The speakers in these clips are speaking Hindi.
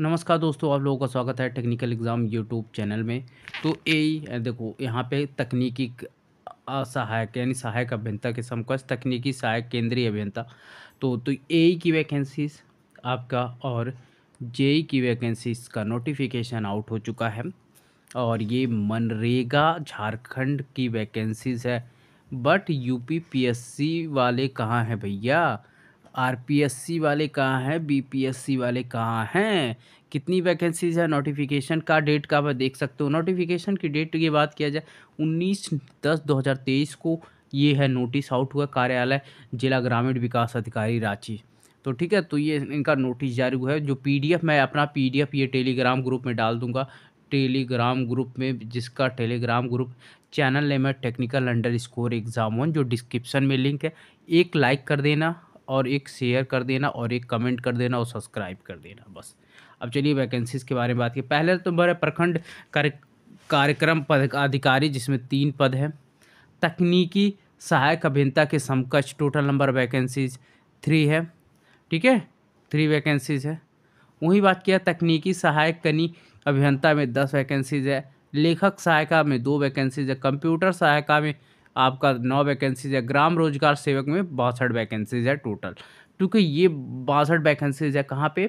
नमस्कार दोस्तों आप लोगों का स्वागत है टेक्निकल एग्ज़ाम यूट्यूब चैनल में तो ए देखो यहाँ पे तकनीकी सहायक यानी सहायक अभियंता के समकक्ष तकनीकी सहायक केंद्रीय अभियंता तो तो ए की वैकेंसीज आपका और जे की वैकेंसीज का नोटिफिकेशन आउट हो चुका है और ये मनरेगा झारखंड की वैकेंसीज है बट यू वाले कहाँ हैं भैया आरपीएससी वाले कहाँ हैं बीपीएससी वाले कहाँ हैं कितनी वैकेंसीज है नोटिफिकेशन का डेट का आप देख सकते हो नोटिफिकेशन की डेट की बात किया जाए उन्नीस दस दो हज़ार तेईस को ये है नोटिस आउट हुआ कार्यालय जिला ग्रामीण विकास अधिकारी रांची तो ठीक है तो ये इनका नोटिस जारी हुआ है जो पीडीएफ मैं अपना पीडीएफ ये टेलीग्राम ग्रुप में डाल दूंगा टेलीग्राम ग्रुप में जिसका टेलीग्राम ग्रुप चैनल नेम मैं technical underscore exam one जो डिस्क्रिप्शन में लिंक है एक लाइक कर देना और एक शेयर कर देना और एक कमेंट कर देना और सब्सक्राइब कर देना बस अब चलिए वैकेंसीज़ के बारे में बात की पहले तो है प्रखंड कार्य कार्यक्रम पद अधिकारी जिसमें तीन पद हैं तकनीकी सहायक अभियंता के समकक्ष टोटल नंबर वैकेंसीज थ्री है ठीक है थ्री वैकेंसीज है वहीं बात किया तकनीकी सहायक कनी अभियंता में दस वैकेंसीज है लेखक सहायिका में दो वैकेंसीज है कंप्यूटर सहायिका में आपका नौ वैकेंसीज है ग्राम रोजगार सेवक में बासठ वैकेंसीज है टोटल क्योंकि ये बासठ वैकेंसीज है कहाँ पे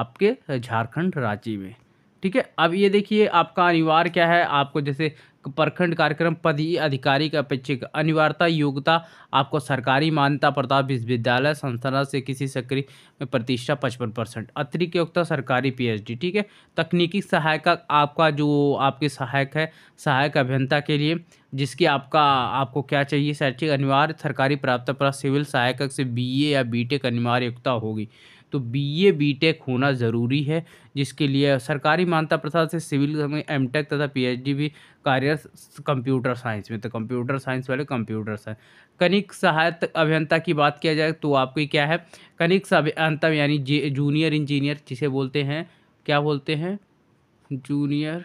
आपके झारखंड राज्य में ठीक है अब ये देखिए आपका अनिवार्य क्या है आपको जैसे प्रखंड कार्यक्रम पद ही अधिकारी का अपेक्षित अनिवार्यता योग्यता आपको सरकारी मान्यता प्रताप विश्वविद्यालय संस्थान से किसी सक्रिय प्रतिष्ठा पचपन परसेंट अतिरिक्त योग्यता सरकारी पीएचडी ठीक है तकनीकी सहायक आपका जो आपके सहायक है सहायक अभियंता के लिए जिसकी आपका आपको क्या चाहिए शैक्षिक अनिवार्य सरकारी प्राप्त सिविल सहायक से बी या बी अनिवार्य योग्यता होगी तो बीए बीटेक होना ज़रूरी है जिसके लिए सरकारी मान्यता प्रथा से सिविल एम एमटेक तथा पीएचडी भी कार्यरत कंप्यूटर साइंस में तो कंप्यूटर साइंस वाले कंप्यूटर साइंस कनिक सहायक अभियंता की बात किया जाए तो आपकी क्या है कनिक अभियंता यानी जूनियर इंजीनियर जिसे बोलते हैं क्या बोलते हैं जूनियर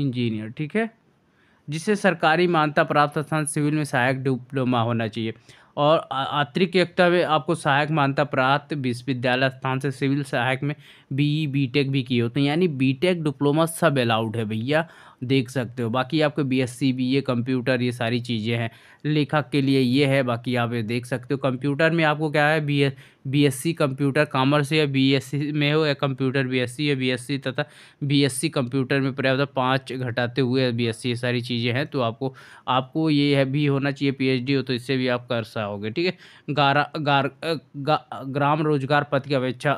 इंजीनियर ठीक है जिसे सरकारी मान्यता प्राप्त स्थान सिविल में सहायक डिप्लोमा होना चाहिए और एकता में आपको सहायक मान्यता प्राप्त विश्वविद्यालय स्थान से सिविल सहायक में बीई बीटेक भी किए होते हैं यानी बीटेक डिप्लोमा सब अलाउड है भैया देख सकते हो बाकी आपके बीएससी बीए कंप्यूटर ये सारी चीज़ें हैं लेखक के लिए ये है बाकी आप ये देख सकते हो कंप्यूटर में आपको क्या है बी बीएससी कंप्यूटर कॉमर्स या बीएससी में हो या कंप्यूटर बीएससी या बीएससी तथा बीएससी कंप्यूटर में पर्याप्त पाँच घटाते हुए बीएससी ये सारी चीज़ें हैं तो आपको आपको ये है भी होना चाहिए पीएचडी हो तो इससे भी आप कर सकोगे ठीक है गारा गार गा, ग्राम रोजगार पथ की अपेक्षा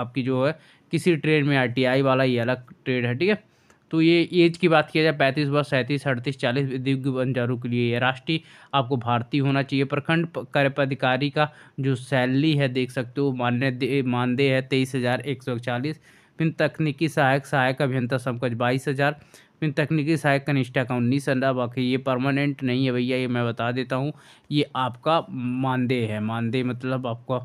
आपकी जो है किसी ट्रेड में आर वाला ये अलग ट्रेड है ठीक है तो ये एज की बात किया जाए पैंतीस वर्ष सैंतीस अड़तीस चालीस दिव्य बंजारों के लिए राष्ट्रीय आपको भारतीय होना चाहिए प्रखंड कार्य पदाधिकारी का जो सैलरी है देख सकते हो मान्य मानदेय है तेईस हज़ार एक सौ चालीस फिर तकनीकी सहायक सहायक अभियंता समकज बाईस हज़ार फिर तकनीकी सहायक कनिष्ठा का उन्नीस हज़ार बाकी ये परमानेंट नहीं है भैया ये मैं बता देता हूँ ये आपका मानदेय है मानदेय मतलब आपका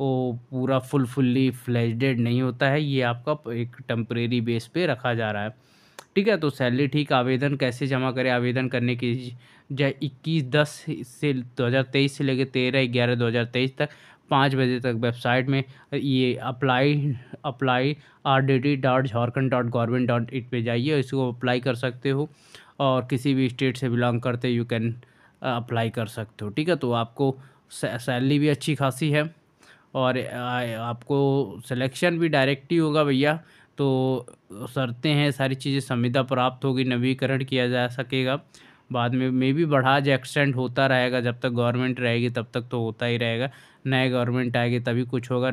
वो पूरा फुल फुल्ली फ्लैशडेड नहीं होता है ये आपका एक टम्परेरी बेस पे रखा जा रहा है ठीक है तो सैलरी ठीक आवेदन कैसे जमा करें आवेदन करने की जो इक्कीस दस से तेईस से लेकर तेरह ग्यारह दो हज़ार तेईस तक पाँच बजे तक वेबसाइट में ये apply apply R D D dot Jharkhand dot government dot इट पर जाइए इसको अप्लाई कर सकते हो और किसी भी स्टेट से बिलोंग करते यू कैन अप्लाई कर सकते हो ठीक है तो आपको सैलरी भी अच्छी खासी है और uh, आपको सिलेक्शन भी डायरेक्ट ही होगा भैया तो शर्तें हैं सारी चीज़ें संविदा प्राप्त होगी नवीकरण किया जा सकेगा बाद में मे भी बढ़ा जाए एक्सटेंड होता रहेगा जब तक गवर्नमेंट रहेगी तब तक तो होता ही रहेगा नए गवर्नमेंट आएगी तभी कुछ होगा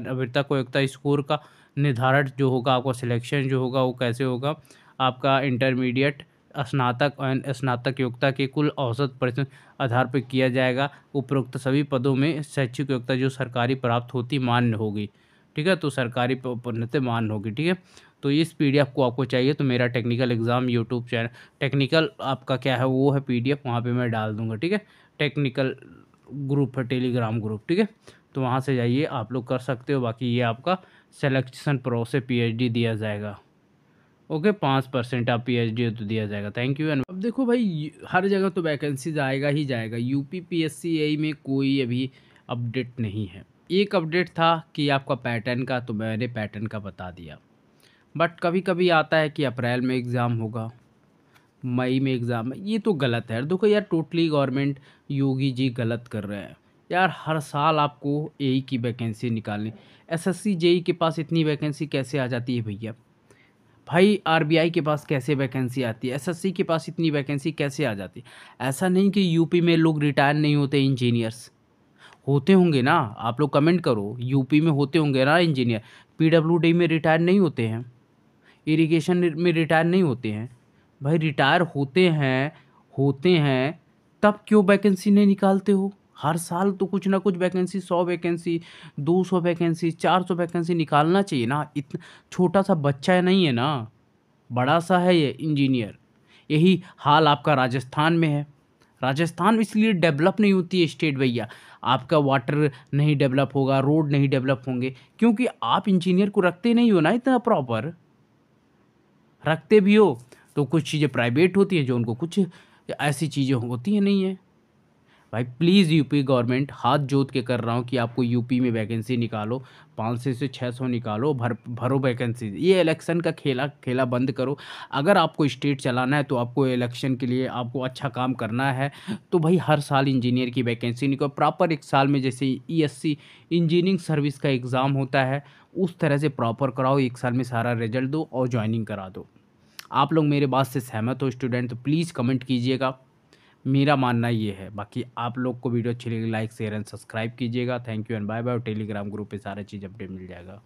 एकता स्कोर का निर्धारण जो होगा आपका सिलेक्शन जो होगा वो कैसे होगा आपका इंटरमीडिएट स्नातक और स्नातक योग्यता के कुल औसत प्रतिशत आधार पर किया जाएगा उपरोक्त सभी पदों में शैक्षिक योग्यता जो सरकारी प्राप्त होती मान्य होगी ठीक है तो सरकारी मान्य होगी ठीक है तो इस पी डी को आपको चाहिए तो मेरा technical exam YouTube channel technical आपका क्या है वो है पी डी एफ वहाँ मैं डाल दूँगा ठीक है टेक्निकल ग्रुप है टेलीग्राम ग्रुप ठीक है तो वहाँ से जाइए आप लोग कर सकते हो बाकी ये आपका सेलेक्शन प्रो से पीएचडी दिया जाएगा ओके पाँच परसेंट आप पी एच डी तो दिया जाएगा थैंक यू अब देखो भाई हर जगह तो वैकेंसीज आएगा ही जाएगा U P P S C आई में कोई अभी अपडेट नहीं है एक अपडेट था कि आपका पैटर्न का तो मैंने पैटर्न का बता दिया बट कभी कभी आता है कि अप्रैल में एग्ज़ाम होगा मई में एग्ज़ाम है ये तो गलत है देखो यार टोटली गवर्नमेंट योगी जी गलत कर रहे हैं यार हर साल आपको ए e की वैकेंसी निकालनी एस एस सी के पास इतनी वैकेंसी कैसे आ जाती है भैया भाई आरबीआई के पास कैसे वैकेंसी आती है एसएससी के पास इतनी वैकेंसी कैसे आ जाती है ऐसा नहीं कि यूपी में लोग रिटायर नहीं होते इंजीनियर्स होते होंगे ना आप लोग कमेंट करो यूपी में होते होंगे ना इंजीनियर पी में रिटायर नहीं होते हैं इरिगेशन में रिटायर नहीं होते हैं भाई रिटायर होते हैं होते हैं तब क्यों वैकेंसी नहीं निकालते हो हर साल तो कुछ ना कुछ वैकेंसी सौ वैकेंसी दो सौ वैकेंसी चार सौ वैकेंसी निकालना चाहिए ना इतना छोटा सा बच्चा है नहीं है ना बड़ा सा है ये इंजीनियर यही हाल आपका राजस्थान में है राजस्थान इसलिए डेवलप नहीं होती है स्टेट भैया आपका वाटर नहीं डेवलप होगा रोड नहीं डेवलप होंगे क्योंकि आप इंजीनियर को रखते नहीं हो ना इतना प्रॉपर रखते भी हो तो कुछ चीज़ें प्राइवेट होती हैं जो उनको कुछ ऐसी चीज़ें होती हैं नहीं है भाई प्लीज़ यूपी गवर्नमेंट हाथ जोत के कर रहा हूँ कि आपको यूपी में वैकेंसी निकालो पाँच सौ से छः सौ निकालो भर भरो वैकेंसी ये इलेक्शन का खेला खेला बंद करो अगर आपको स्टेट चलाना है तो आपको इलेक्शन के लिए आपको अच्छा काम करना है तो भाई हर साल इंजीनियर की वैकेंसी निकालो प्रॉपर एक साल में जैसे ई इंजीनियरिंग सर्विस का एग्ज़ाम होता है उस तरह से प्रॉपर कराओ एक साल में सारा रिजल्ट दो और ज्वाइनिंग करा दो आप लोग मेरे बात से सहमत हो स्टूडेंट तो प्लीज़ कमेंट कीजिएगा मेरा मानना ये है बाकी आप लोग को वीडियो अच्छी लगी लाइक शेयर एंड सब्सक्राइब कीजिएगा thank you and bye bye और टेलीग्राम ग्रुप पे सारा चीज़ अपडेट मिल जाएगा